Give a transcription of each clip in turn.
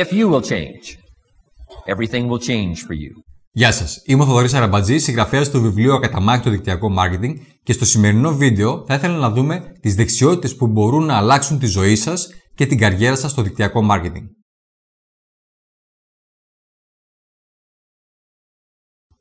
If you will change, everything will change for you. Γεια σας, είμαι ο Θοδωρής Αραμπατζή, συγγραφέας του βιβλίου «Ακαταμάχητο δικτυακό μάρκετινγκ» και στο σημερινό βίντεο θα ήθελα να δούμε τις δεξιότητες που μπορούν να αλλάξουν τη ζωή σας και την καριέρα σας στο δικτυακό μάρκετινγκ.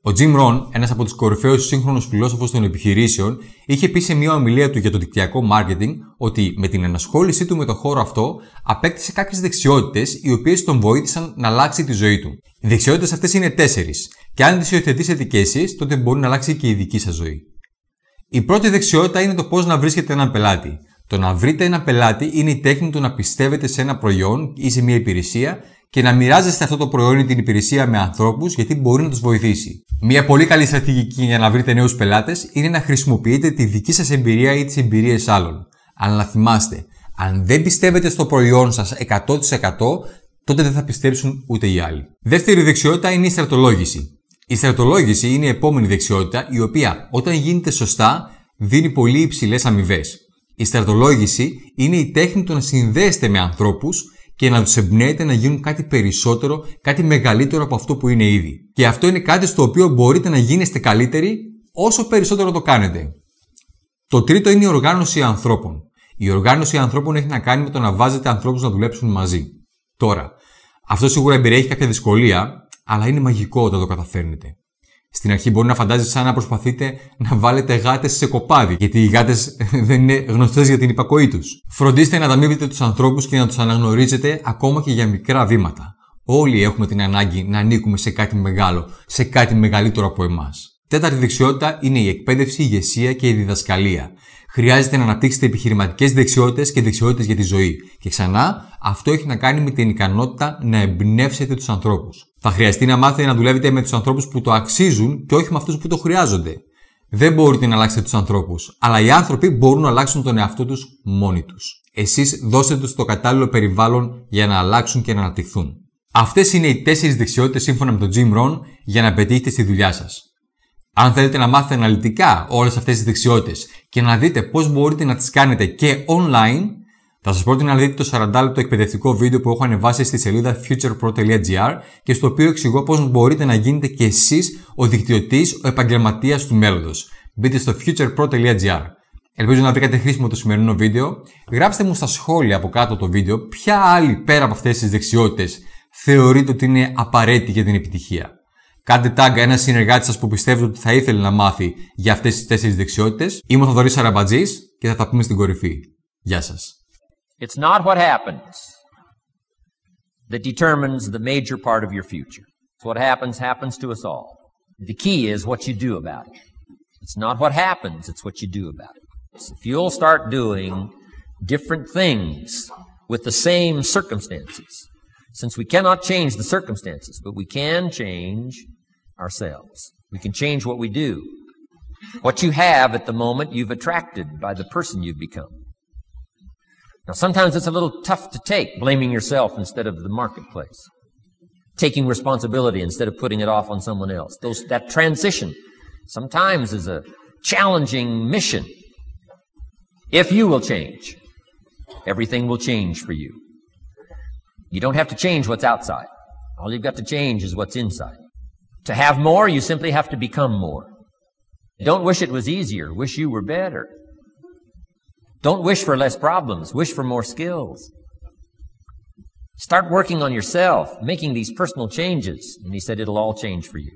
Ο Jim Rohn, ένας από τους κορυφαίους σύγχρονους φιλόσοφους των επιχειρήσεων, είχε πει σε μια ομιλία του για το δικτυακό marketing ότι με την ενασχόλησή του με το χώρο αυτό απέκτησε κάποιες δεξιότητες οι οποίες τον βοήθησαν να αλλάξει τη ζωή του. Οι δεξιότητες αυτές είναι τέσσερις, και αν τις υιοθετήσετε και εσείς, τότε μπορεί να αλλάξει και η δική σας ζωή. Η πρώτη δεξιότητα είναι το πώς να βρίσκετε έναν πελάτη. Το να βρείτε έναν πελάτη είναι η τέχνη του να πιστεύετε σε ένα προϊόν ή σε μια υπηρεσία και να μοιράζεστε αυτό το προϊόν ή την υπηρεσία με ανθρώπους γιατί μπορεί να τους βοηθήσει. Μια πολύ καλή στρατηγική για να βρείτε νέους πελάτες είναι να χρησιμοποιείτε τη δική σας εμπειρία ή τις εμπειρίες άλλων. Αλλά να θυμάστε, αν δεν πιστεύετε στο προϊόν σας 100%, τότε δεν θα πιστέψουν ούτε οι άλλοι. Δεύτερη δεξιότητα είναι η στρατολόγηση. Η στρατολόγηση είναι η επόμενη δεξιότητα η οποία όταν γίνεται σωστά δίνει πολύ υψηλές αμοιβές. Η στρατολόγηση είναι η τέχνη του να συνδέεστε με ανθρώπους και να τους εμπνέετε να γίνουν κάτι περισσότερο, κάτι μεγαλύτερο από αυτό που είναι ήδη. Και αυτό είναι κάτι στο οποίο μπορείτε να γίνεστε καλύτεροι όσο περισσότερο το κάνετε. Το τρίτο είναι η οργάνωση ανθρώπων. Η οργάνωση ανθρώπων έχει να κάνει με το να βάζετε ανθρώπους να δουλέψουν μαζί. Τώρα, αυτό σίγουρα περιέχει κάποια δυσκολία, αλλά είναι μαγικό όταν το καταφέρνετε. Στην αρχή μπορεί να φαντάζεσαι σαν να προσπαθείτε να βάλετε γάτες σε κοπάδι, γιατί οι γάτες δεν είναι γνωστές για την υπακοή τους. Φροντίστε να ταμείβετε τους ανθρώπους και να τους αναγνωρίζετε ακόμα και για μικρά βήματα. Όλοι έχουμε την ανάγκη να ανήκουμε σε κάτι μεγάλο, σε κάτι μεγαλύτερο από εμάς. Τέταρτη δεξιότητα είναι η εκπαίδευση, η ηγεσία και η διδασκαλία. Χρειάζεται να αναπτύξετε επιχειρηματικές δεξιότητες και δεξιότητες για τη ζωή. Και ξανά, αυτό έχει να κάνει με την ικανότητα να εμπνεύσετε τους ανθρώπους. Θα χρειαστεί να μάθετε να δουλεύετε με τους ανθρώπους που το αξίζουν και όχι με αυτούς που το χρειάζονται. Δεν μπορείτε να αλλάξετε τους ανθρώπους, αλλά οι άνθρωποι μπορούν να αλλάξουν τον εαυτό τους μόνοι τους. Εσείς δώστε τους το κατάλληλο περιβάλλον για να αλλάξουν και να αναπτυχθούν. Αυτές είναι οι τέσσερις δεξιότητες σύμφωνα με τον Jim Rohn για να πετύχετε στη δουλειά σας. Αν θέλετε να μάθετε αναλυτικά όλες αυτές τις δεξιότητες και να δείτε πώς μπορείτε να τις κάνετε και online, θα σας πρότεινα να δείτε το 40 λεπτό εκπαιδευτικό βίντεο που έχω ανεβάσει στη σελίδα futurepro.gr και στο οποίο εξηγώ πώς μπορείτε να γίνετε και εσείς ο δικτυωτής, ο επαγγελματίας του μέλλοντος. Μπείτε στο futurepro.gr. Ελπίζω να βρήκατε χρήσιμο το σημερινό βίντεο. Γράψτε μου στα σχόλια από κάτω το βίντεο ποια άλλη πέρα από αυτές τις δεξιότητες θεωρείτε ότι είναι απαραίτητη για την επιτυχία. Κάντε τάγκα ένα συνεργάτη σας που πιστεύετε ότι θα ήθελε να μάθει για αυτές τις τέσσερις δεξιότητες. Είμαι ο Θοδωρής Αραμπατζής και θα τα πούμε στην κορυφή. Γεια σας. It's not what happens that determines the major part of your future. It's what happens, happens to us all. The key is what you do about it. It's not what happens, it's what you do about it. So if you'll start doing different things with the same circumstances, since we cannot change the circumstances, but we can change ourselves. We can change what we do. What you have at the moment, you've attracted by the person you've become. Now, sometimes it's a little tough to take, blaming yourself instead of the marketplace, taking responsibility instead of putting it off on someone else. Those, that transition sometimes is a challenging mission. If you will change, everything will change for you. You don't have to change what's outside. All you've got to change is what's inside. To have more, you simply have to become more. Don't wish it was easier. Wish you were better. Don't wish for less problems. Wish for more skills. Start working on yourself, making these personal changes. And he said, it'll all change for you.